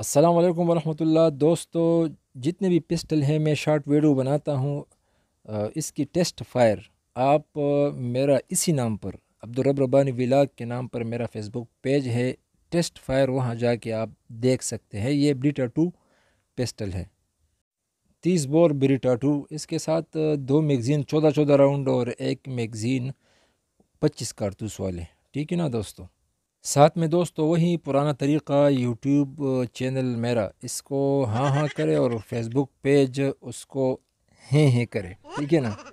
अस्सलाम वालेकुम वरहमतुल्लाह दोस्तों जितने भी पिस्टल हैं मैं शॉर्ट वीडियो बनाता हूँ इसकी टेस्ट फायर आप मेरा इसी नाम पर अब्दुलरब रबानी विलाग के नाम पर मेरा फेसबुक पेज है टेस्ट फायर वहाँ जाके आप देख सकते हैं ये ब्रिटा टू पिस्टल है तीस बोर ब्रिटा टू इसके साथ दो मैगज़ीन चौदह चौदह राउंड और एक मैगज़ीन पच्चीस कारतूस वाले ठीक है ना दोस्तों साथ में दोस्तों तो वही पुराना तरीका यूट्यूब चैनल मेरा इसको हाँ हाँ करे और फेसबुक पेज उसको हैं हैं करे ठीक है ना